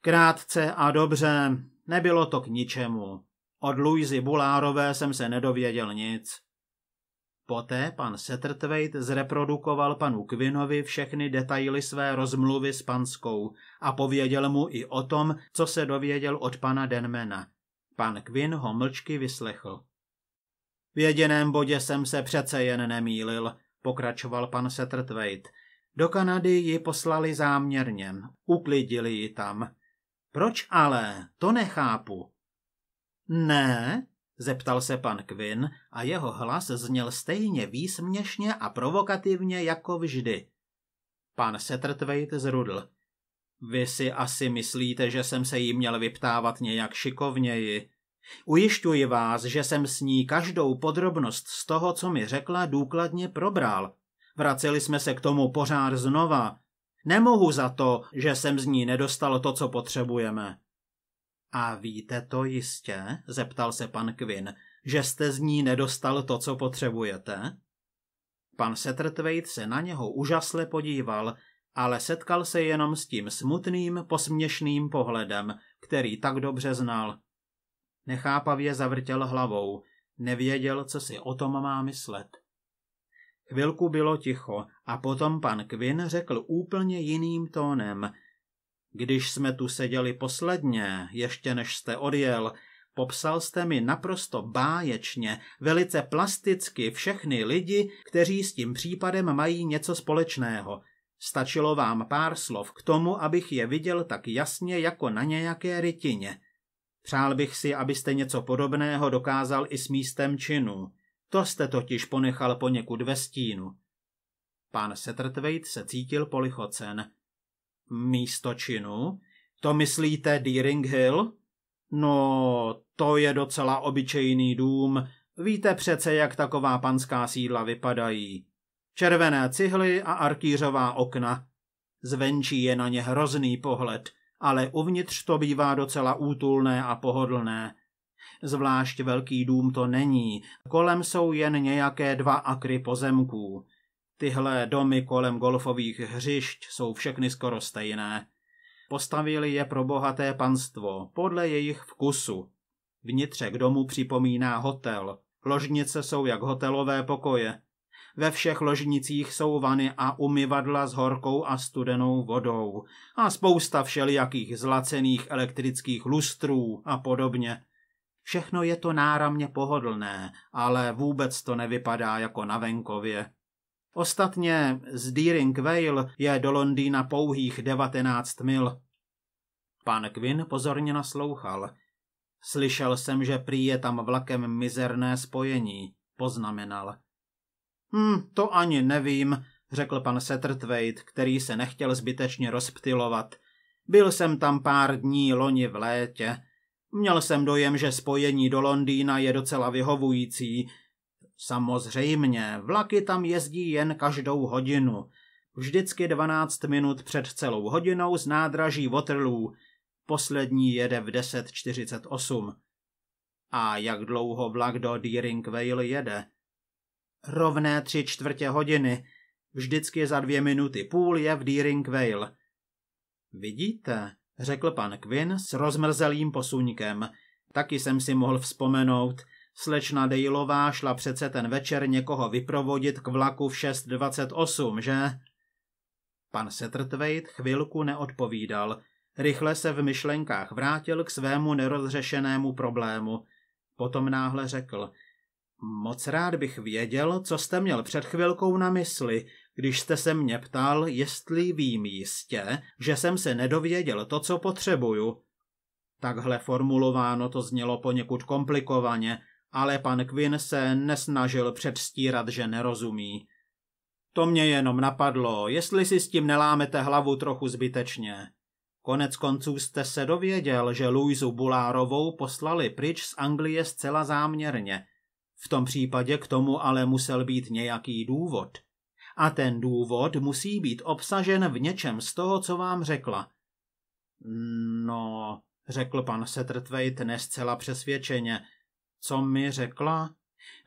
Krátce a dobře, nebylo to k ničemu. Od Luizy Bulárové jsem se nedověděl nic. Poté pan Setrtvejt zreprodukoval panu Kvinovi všechny detaily své rozmluvy s panskou a pověděl mu i o tom, co se dověděl od pana Denmena. Pan Kvin ho mlčky vyslechl. V jediném bodě jsem se přece jen nemýlil, pokračoval pan Setrtvejt. Do Kanady ji poslali záměrně, uklidili ji tam. Proč ale? To nechápu. Ne, zeptal se pan Quinn a jeho hlas zněl stejně výsměšně a provokativně jako vždy. Pan Setrtvejt zrudl. Vy si asi myslíte, že jsem se jí měl vyptávat nějak šikovněji. Ujišťuji vás, že jsem s ní každou podrobnost z toho, co mi řekla, důkladně probral. Vraceli jsme se k tomu pořád znova. Nemohu za to, že jsem z ní nedostal to, co potřebujeme. A víte to jistě, zeptal se pan Quinn, že jste z ní nedostal to, co potřebujete? Pan Setrtvejt se na něho úžasle podíval, ale setkal se jenom s tím smutným, posměšným pohledem, který tak dobře znal. Nechápavě zavrtěl hlavou, nevěděl, co si o tom má myslet. Chvilku bylo ticho a potom pan Quinn řekl úplně jiným tónem. Když jsme tu seděli posledně, ještě než jste odjel, popsal jste mi naprosto báječně, velice plasticky všechny lidi, kteří s tím případem mají něco společného. Stačilo vám pár slov k tomu, abych je viděl tak jasně jako na nějaké rytině. Přál bych si, abyste něco podobného dokázal i s místem činu. To jste totiž ponechal poněkud ve stínu. Pan Setrtvejt se cítil polichocen. Místo činu? To myslíte Deering Hill? No, to je docela obyčejný dům. Víte přece, jak taková panská sídla vypadají. Červené cihly a arkýřová okna. Zvenčí je na ně hrozný pohled, ale uvnitř to bývá docela útulné a pohodlné. Zvlášť velký dům to není, kolem jsou jen nějaké dva akry pozemků. Tyhle domy kolem golfových hřišť jsou všechny skoro stejné. Postavili je pro bohaté panstvo, podle jejich vkusu. Vnitřek domu připomíná hotel. Ložnice jsou jak hotelové pokoje. Ve všech ložnicích jsou vany a umyvadla s horkou a studenou vodou a spousta všelijakých zlacených elektrických lustrů a podobně. Všechno je to náramně pohodlné, ale vůbec to nevypadá jako na venkově. Ostatně z Deering Vale je do Londýna pouhých 19 mil. Pan Quinn pozorně naslouchal. Slyšel jsem, že prý je tam vlakem mizerné spojení, poznamenal. Hm, to ani nevím, řekl pan Setterthwaite, který se nechtěl zbytečně rozptilovat. Byl jsem tam pár dní loni v létě. Měl jsem dojem, že spojení do Londýna je docela vyhovující. Samozřejmě, vlaky tam jezdí jen každou hodinu. Vždycky 12 minut před celou hodinou z nádraží Waterloo. Poslední jede v 10.48. A jak dlouho vlak do Deering Vale jede? Rovné tři čtvrtě hodiny. Vždycky za dvě minuty půl je v Deering Vale. Vidíte, řekl pan Quinn s rozmrzelým posuňkem. Taky jsem si mohl vzpomenout. Slečna Dejlová šla přece ten večer někoho vyprovodit k vlaku v 6.28, že? Pan Setrtvejt chvilku neodpovídal. Rychle se v myšlenkách vrátil k svému nerozřešenému problému. Potom náhle řekl. Moc rád bych věděl, co jste měl před chvilkou na mysli když jste se mě ptal, jestli vím jistě, že jsem se nedověděl to, co potřebuju. Takhle formulováno to znělo poněkud komplikovaně, ale pan Quinn se nesnažil předstírat, že nerozumí. To mě jenom napadlo, jestli si s tím nelámete hlavu trochu zbytečně. Konec konců jste se dověděl, že Luizu Bulárovou poslali pryč z Anglie zcela záměrně. V tom případě k tomu ale musel být nějaký důvod a ten důvod musí být obsažen v něčem z toho, co vám řekla. No, řekl pan Setrtvejt nescela přesvědčeně. Co mi řekla?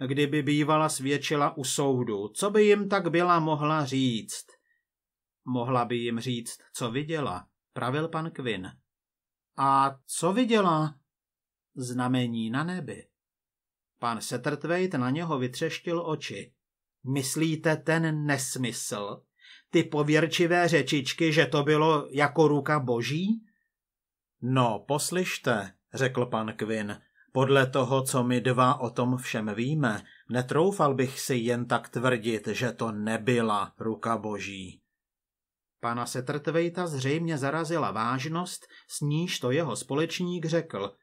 Kdyby bývala svědčila u soudu, co by jim tak byla mohla říct? Mohla by jim říct, co viděla, pravil pan Quinn. A co viděla? Znamení na nebi. Pan Setrtvejt na něho vytřeštil oči. Myslíte ten nesmysl? Ty pověrčivé řečičky, že to bylo jako ruka boží? No, poslyšte, řekl pan Quinn, podle toho, co my dva o tom všem víme, netroufal bych si jen tak tvrdit, že to nebyla ruka boží. Pana Setrtvejta zřejmě zarazila vážnost, s níž to jeho společník řekl.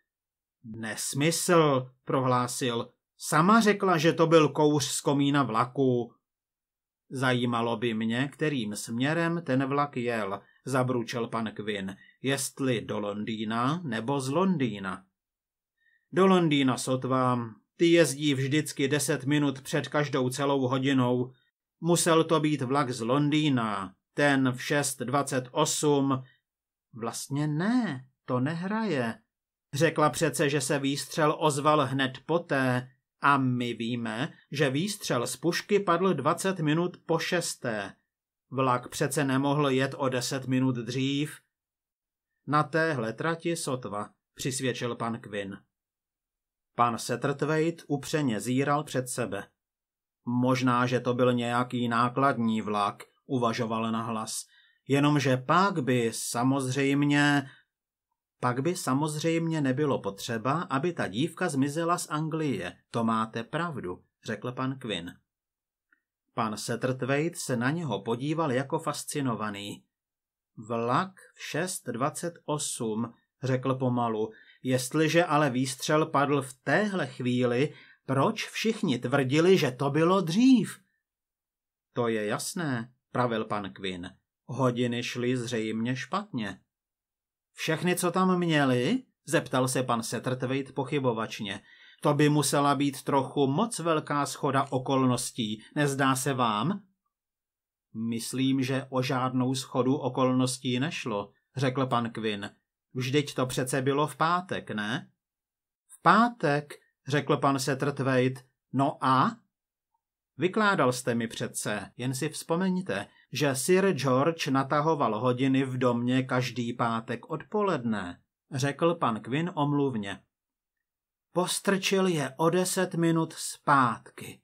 Nesmysl, prohlásil. Sama řekla, že to byl kouř z komína vlaku. Zajímalo by mě, kterým směrem ten vlak jel, zabručel pan Quinn, jestli do Londýna nebo z Londýna. Do Londýna sotva, ty jezdí vždycky deset minut před každou celou hodinou. Musel to být vlak z Londýna, ten v 6.28. Vlastně ne, to nehraje. Řekla přece, že se výstřel ozval hned poté, a my víme, že výstřel z pušky padl 20 minut po šesté. Vlak přece nemohl jet o 10 minut dřív. Na téhle trati sotva, přisvědčil pan Quinn. Pan Setrtvejt upřeně zíral před sebe. Možná, že to byl nějaký nákladní vlak, uvažoval nahlas. Jenomže pak by samozřejmě pak by samozřejmě nebylo potřeba, aby ta dívka zmizela z Anglie. To máte pravdu, řekl pan Quinn. Pan Setrtvejt se na něho podíval jako fascinovaný. Vlak v 6.28, řekl pomalu. Jestliže ale výstřel padl v téhle chvíli, proč všichni tvrdili, že to bylo dřív? To je jasné, pravil pan Quinn. Hodiny šly zřejmě špatně. Všechny, co tam měli? Zeptal se pan Setrtvejt pochybovačně. To by musela být trochu moc velká schoda okolností, nezdá se vám? Myslím, že o žádnou schodu okolností nešlo, řekl pan Quinn. Vždyť to přece bylo v pátek, ne? V pátek, řekl pan Setrtvejt. No a? Vykládal jste mi přece, jen si vzpomeňte že Sir George natahoval hodiny v domě každý pátek odpoledne, řekl pan Quinn omluvně. Postrčil je o deset minut zpátky,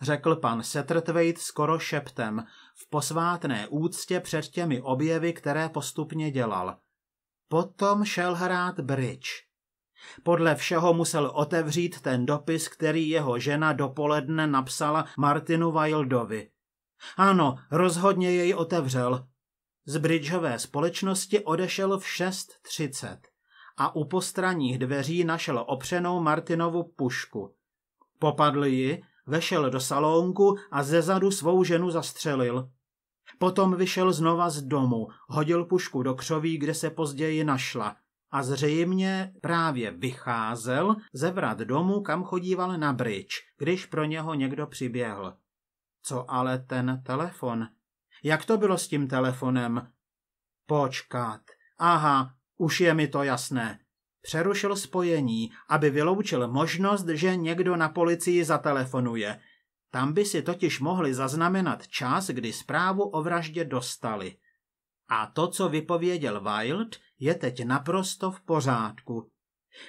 řekl pan Setterthwaite skoro šeptem, v posvátné úctě před těmi objevy, které postupně dělal. Potom šel hrát bridge. Podle všeho musel otevřít ten dopis, který jeho žena dopoledne napsala Martinu Wildovi – ano, rozhodně jej otevřel. Z bridžové společnosti odešel v 6.30 a u postranních dveří našel opřenou Martinovu pušku. Popadl ji, vešel do salonku a zezadu svou ženu zastřelil. Potom vyšel znova z domu, hodil pušku do křoví, kde se později našla a zřejmě právě vycházel ze vrat domu, kam chodíval na bridge, když pro něho někdo přiběhl. Co ale ten telefon? Jak to bylo s tím telefonem? Počkat. Aha, už je mi to jasné. Přerušil spojení, aby vyloučil možnost, že někdo na policii zatelefonuje. Tam by si totiž mohli zaznamenat čas, kdy zprávu o vraždě dostali. A to, co vypověděl Wild, je teď naprosto v pořádku.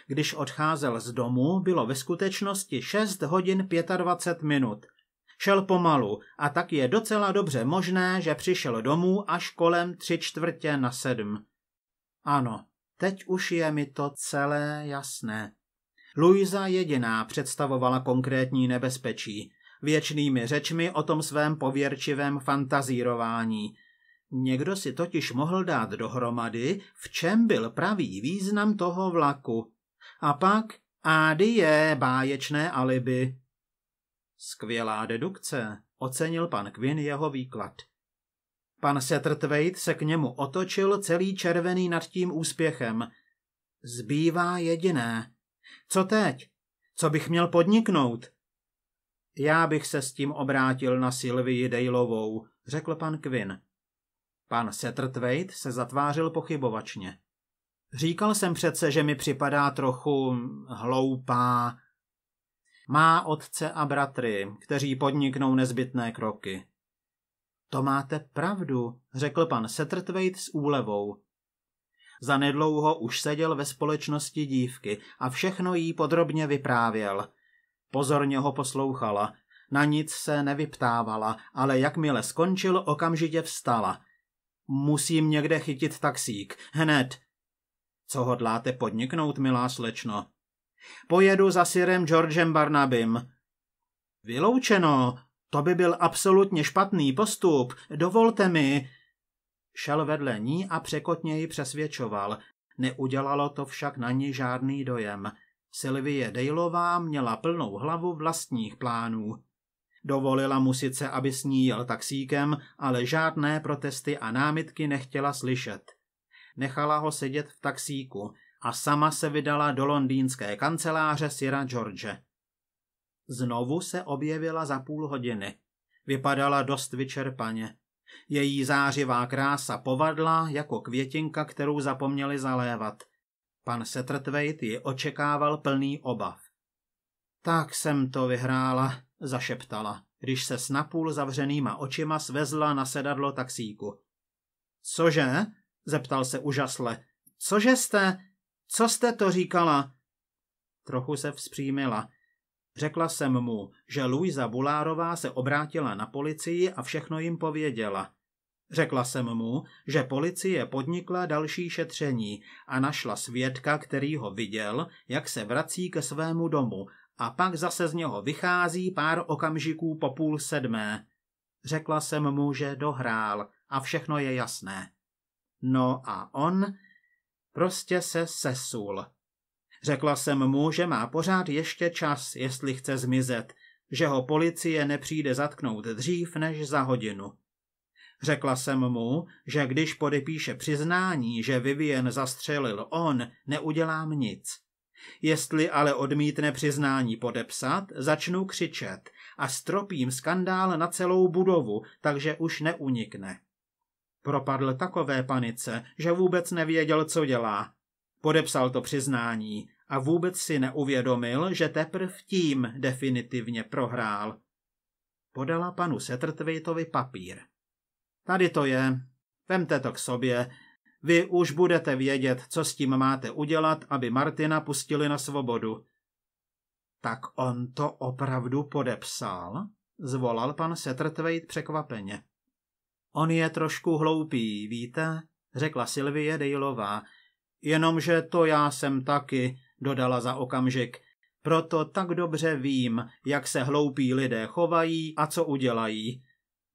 Když odcházel z domu, bylo ve skutečnosti 6 hodin 25 minut – Šel pomalu a tak je docela dobře možné, že přišel domů až kolem tři čtvrtě na sedm. Ano, teď už je mi to celé jasné. Luisa jediná představovala konkrétní nebezpečí, věčnými řečmi o tom svém pověrčivém fantazírování. Někdo si totiž mohl dát dohromady, v čem byl pravý význam toho vlaku. A pak, ády je, báječné alibi, Skvělá dedukce, ocenil pan Quinn jeho výklad. Pan Setrtvejt se k němu otočil celý červený nad tím úspěchem. Zbývá jediné. Co teď? Co bych měl podniknout? Já bych se s tím obrátil na Sylvii Dejlovou, řekl pan Quinn. Pan Setrtvejt se zatvářil pochybovačně. Říkal jsem přece, že mi připadá trochu hloupá, má otce a bratry, kteří podniknou nezbytné kroky. To máte pravdu, řekl pan Setrtvejt s úlevou. nedlouho už seděl ve společnosti dívky a všechno jí podrobně vyprávěl. Pozorně ho poslouchala, na nic se nevyptávala, ale jakmile skončil, okamžitě vstala. Musím někde chytit taxík, hned. Co hodláte podniknout, milá slečno? Pojedu za sirem Georgem Barnabym. Vyloučeno, to by byl absolutně špatný postup, dovolte mi. Šel vedle ní a překotně ji přesvědčoval. Neudělalo to však na ní žádný dojem. Sylvie Dejlová měla plnou hlavu vlastních plánů. Dovolila mu sice, aby s ní jel taxíkem, ale žádné protesty a námitky nechtěla slyšet. Nechala ho sedět v taxíku a sama se vydala do londýnské kanceláře Sira George. Znovu se objevila za půl hodiny. Vypadala dost vyčerpaně. Její zářivá krása povadla jako květinka, kterou zapomněli zalévat. Pan Setrtvejt ji očekával plný obav. Tak jsem to vyhrála, zašeptala, když se s napůl zavřenýma očima svezla na sedadlo taxíku. Cože? zeptal se užasle. Cože jste? Co jste to říkala? Trochu se vzpřímila. Řekla jsem mu, že Luisa Bulárová se obrátila na policii a všechno jim pověděla. Řekla jsem mu, že policie podnikla další šetření a našla svědka, který ho viděl, jak se vrací ke svému domu a pak zase z něho vychází pár okamžiků po půl sedmé. Řekla jsem mu, že dohrál a všechno je jasné. No a on Prostě se sesul. Řekla jsem mu, že má pořád ještě čas, jestli chce zmizet, že ho policie nepřijde zatknout dřív než za hodinu. Řekla jsem mu, že když podepíše přiznání, že Vivien zastřelil on, neudělám nic. Jestli ale odmítne přiznání podepsat, začnu křičet a stropím skandál na celou budovu, takže už neunikne. Propadl takové panice, že vůbec nevěděl, co dělá. Podepsal to přiznání a vůbec si neuvědomil, že teprv tím definitivně prohrál. Podala panu Setrtvejtovi papír. Tady to je. Vemte to k sobě. Vy už budete vědět, co s tím máte udělat, aby Martina pustili na svobodu. Tak on to opravdu podepsal? Zvolal pan Setrtvejt překvapeně. On je trošku hloupý, víte? řekla Sylvie Dejlová. Jenomže to já jsem taky, dodala za okamžik. Proto tak dobře vím, jak se hloupí lidé chovají a co udělají.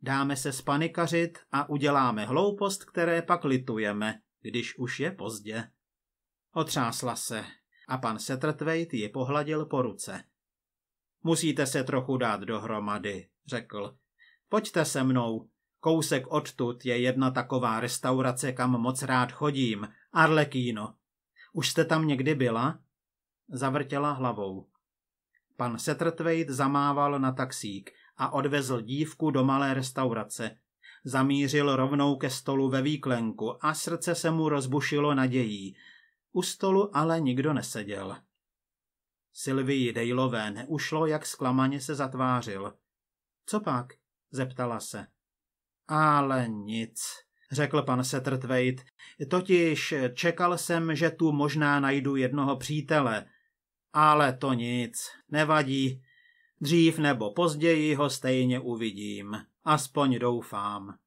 Dáme se spanikařit a uděláme hloupost, které pak litujeme, když už je pozdě. Otřásla se a pan Setrtvejt ji pohladil po ruce. Musíte se trochu dát dohromady, řekl. Pojďte se mnou, Kousek odtud je jedna taková restaurace, kam moc rád chodím. Arlekíno. Už jste tam někdy byla? Zavrtěla hlavou. Pan Setrtvejt zamával na taxík a odvezl dívku do malé restaurace. Zamířil rovnou ke stolu ve výklenku a srdce se mu rozbušilo nadějí. U stolu ale nikdo neseděl. Sylvii Dejlové neušlo, jak zklamaně se zatvářil. Co pak? zeptala se. Ale nic, řekl pan Setrtvejt. Totiž čekal jsem, že tu možná najdu jednoho přítele. Ale to nic, nevadí. Dřív nebo později ho stejně uvidím. Aspoň doufám.